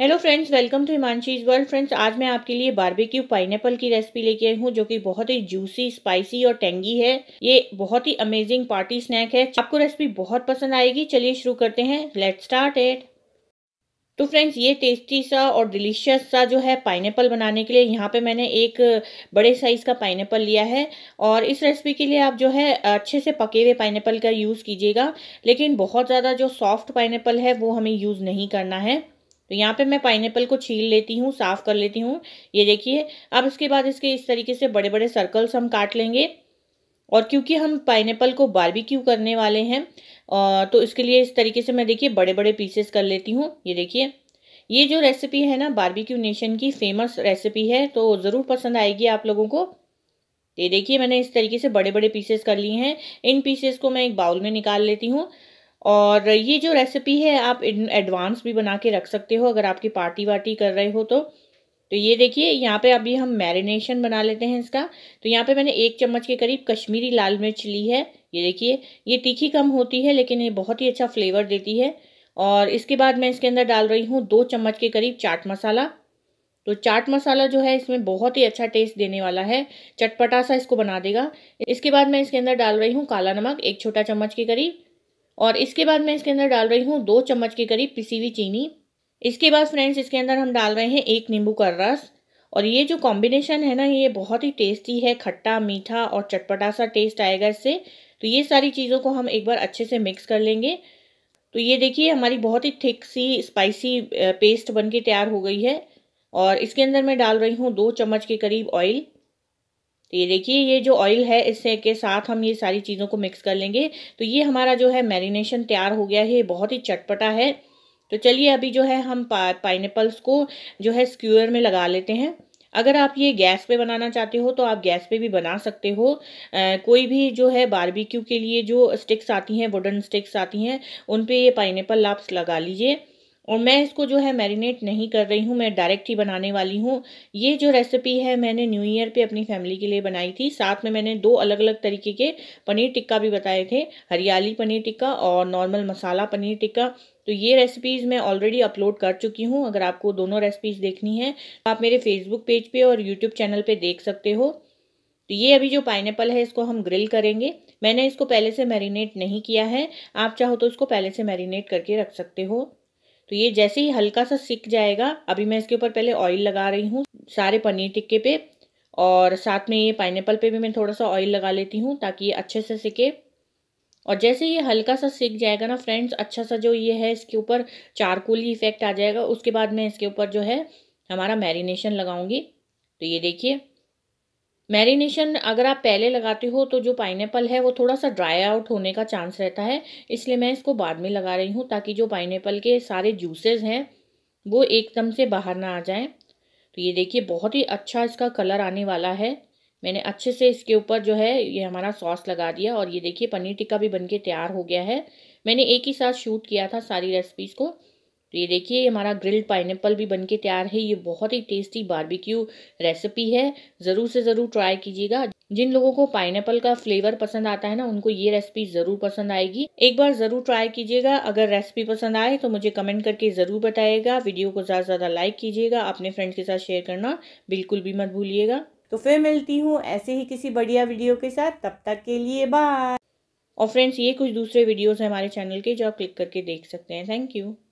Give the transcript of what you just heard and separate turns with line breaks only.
hello friends welcome to हिमांशीज world friends आज मैं आपके लिए बारबेक्यू पाइनएप्पल की रेसिपी लेके आई हूँ जो कि बहुत ही जूसी स्पाइसी और टेंगी है ये बहुत ही अमेजिंग पार्टी स्नैक है आपको रेसिपी बहुत पसंद आएगी चलिए शुरू करते हैं लेट स्टार्ट एट तो फ्रेंड्स ये टेस्टी सा और डिलीशियस सा जो है पाइनएप्पल बनाने के लिए यहाँ पे मैंने एक बड़े साइज़ का पाइनएप्पल लिया है और इस रेसिपी के लिए आप जो है अच्छे से पके हुए पाइनएप्पल का यूज़ कीजिएगा लेकिन बहुत ज़्यादा जो सॉफ्ट पाइनएप्पल है वो हमें यूज़ नहीं करना है तो यहाँ पे मैं पाइनएप्पल को छील लेती हूँ साफ़ कर लेती हूँ ये देखिए अब इसके बाद इसके इस तरीके से बड़े बड़े सर्कल्स हम काट लेंगे और क्योंकि हम पाइनएप्पल को बारबेक्यू करने वाले हैं तो इसके लिए इस तरीके से मैं देखिए बड़े बड़े पीसेस कर लेती हूँ ये देखिए ये जो रेसिपी है ना बारबेक्यू नेशन की फेमस रेसिपी है तो ज़रूर पसंद आएगी आप लोगों को ये देखिए मैंने इस तरीके से बड़े बड़े पीसेस कर लिए हैं इन पीसेस को मैं एक बाउल में निकाल लेती हूँ और ये जो रेसिपी है आप एडवांस भी बना के रख सकते हो अगर आपकी पार्टी वार्टी कर रहे हो तो तो ये देखिए यहाँ पे अभी हम मैरिनेशन बना लेते हैं इसका तो यहाँ पे मैंने एक चम्मच के करीब कश्मीरी लाल मिर्च ली है ये देखिए ये तीखी कम होती है लेकिन ये बहुत ही अच्छा फ्लेवर देती है और इसके बाद मैं इसके अंदर डाल रही हूँ दो चम्मच के करीब चाट मसाला तो चाट मसाला जो है इसमें बहुत ही अच्छा टेस्ट देने वाला है चटपटा सा इसको बना देगा इसके बाद मैं इसके अंदर डाल रही हूँ काला नमक एक छोटा चम्मच के करीब और इसके बाद मैं इसके अंदर डाल रही हूँ दो चम्मच के करीब पिसी हुई चीनी इसके बाद फ्रेंड्स इसके अंदर हम डाल रहे हैं एक नींबू का रस और ये जो कॉम्बिनेशन है ना ये बहुत ही टेस्टी है खट्टा मीठा और चटपटा सा टेस्ट आएगा इससे तो ये सारी चीज़ों को हम एक बार अच्छे से मिक्स कर लेंगे तो ये देखिए हमारी बहुत ही थिक सी स्पाइसी पेस्ट बनके तैयार हो गई है और इसके अंदर मैं डाल रही हूँ दो चम्मच के करीब ऑयल तो ये देखिए ये जो ऑयल है इससे के साथ हम ये सारी चीज़ों को मिक्स कर लेंगे तो ये हमारा जो है मैरिनेशन तैयार हो गया है बहुत ही चटपटा है तो चलिए अभी जो है हम पाइनएप्पल्स को जो है स्क्यूअर में लगा लेते हैं अगर आप ये गैस पे बनाना चाहते हो तो आप गैस पे भी बना सकते हो आ, कोई भी जो है बारबेक्यू के लिए जो स्टिक्स आती हैं वुडन स्टिक्स आती हैं उन पे ये पाइनएप्पल आप लगा लीजिए और मैं इसको जो है मैरिनेट नहीं कर रही हूँ मैं डायरेक्ट ही बनाने वाली हूँ ये जो रेसिपी है मैंने न्यू ईयर पे अपनी फैमिली के लिए बनाई थी साथ में मैंने दो अलग अलग तरीके के पनीर टिक्का भी बताए थे हरियाली पनीर टिक्का और नॉर्मल मसाला पनीर टिक्का तो ये रेसिपीज़ मैं ऑलरेडी अपलोड कर चुकी हूँ अगर आपको दोनों रेसिपीज़ देखनी है तो आप मेरे फेसबुक पेज पर और यूट्यूब चैनल पर देख सकते हो तो ये अभी जो पाइन है इसको हम ग्रिल करेंगे मैंने इसको पहले से मैरिनेट नहीं किया है आप चाहो तो इसको पहले से मैरिनेट करके रख सकते हो तो ये जैसे ही हल्का सा सिक जाएगा अभी मैं इसके ऊपर पहले ऑयल लगा रही हूँ सारे पनीर टिक्के पे और साथ में ये पाइनएप्पल पे भी मैं थोड़ा सा ऑयल लगा लेती हूँ ताकि ये अच्छे से सिके और जैसे ये हल्का सा सिक जाएगा ना फ्रेंड्स अच्छा सा जो ये है इसके ऊपर चारकोली इफेक्ट आ जाएगा उसके बाद मैं इसके ऊपर जो है हमारा मैरिनेशन लगाऊंगी तो ये देखिए मैरिनेशन अगर आप पहले लगाते हो तो जो पाइनएप्पल है वो थोड़ा सा ड्राई आउट होने का चांस रहता है इसलिए मैं इसको बाद में लगा रही हूँ ताकि जो पाइनएप्पल के सारे जूसेस हैं वो एकदम से बाहर ना आ जाएं तो ये देखिए बहुत ही अच्छा इसका कलर आने वाला है मैंने अच्छे से इसके ऊपर जो है ये हमारा सॉस लगा दिया और ये देखिए पनीर टिक्का भी बनके तैयार हो गया है मैंने एक ही साथ शूट किया था सारी रेसिपीज़ को तो ये देखिए हमारा ग्रिल्ड पाइनएप्पल भी बन के तैयार है ये बहुत ही टेस्टी बारबेक्यू रेसिपी है ज़रूर से ज़रूर ट्राई कीजिएगा जिन लोगों को पाइनएप्पल का फ्लेवर पसंद आता है ना उनको ये रेसिपी ज़रूर पसंद आएगी एक बार ज़रूर ट्राई कीजिएगा अगर रेसिपी पसंद आए तो मुझे कमेंट करके ज़रूर बताइएगा वीडियो को ज़्यादा से ज़्यादा लाइक कीजिएगा अपने फ्रेंड्स के साथ शेयर करना बिल्कुल भी मत भूलिएगा तो फिर मिलती हूँ ऐसे ही किसी बढ़िया वीडियो के साथ तब तक के लिए बाय और फ्रेंड्स ये कुछ दूसरे वीडियोज़ हैं हमारे चैनल के जो आप क्लिक करके देख सकते हैं थैंक यू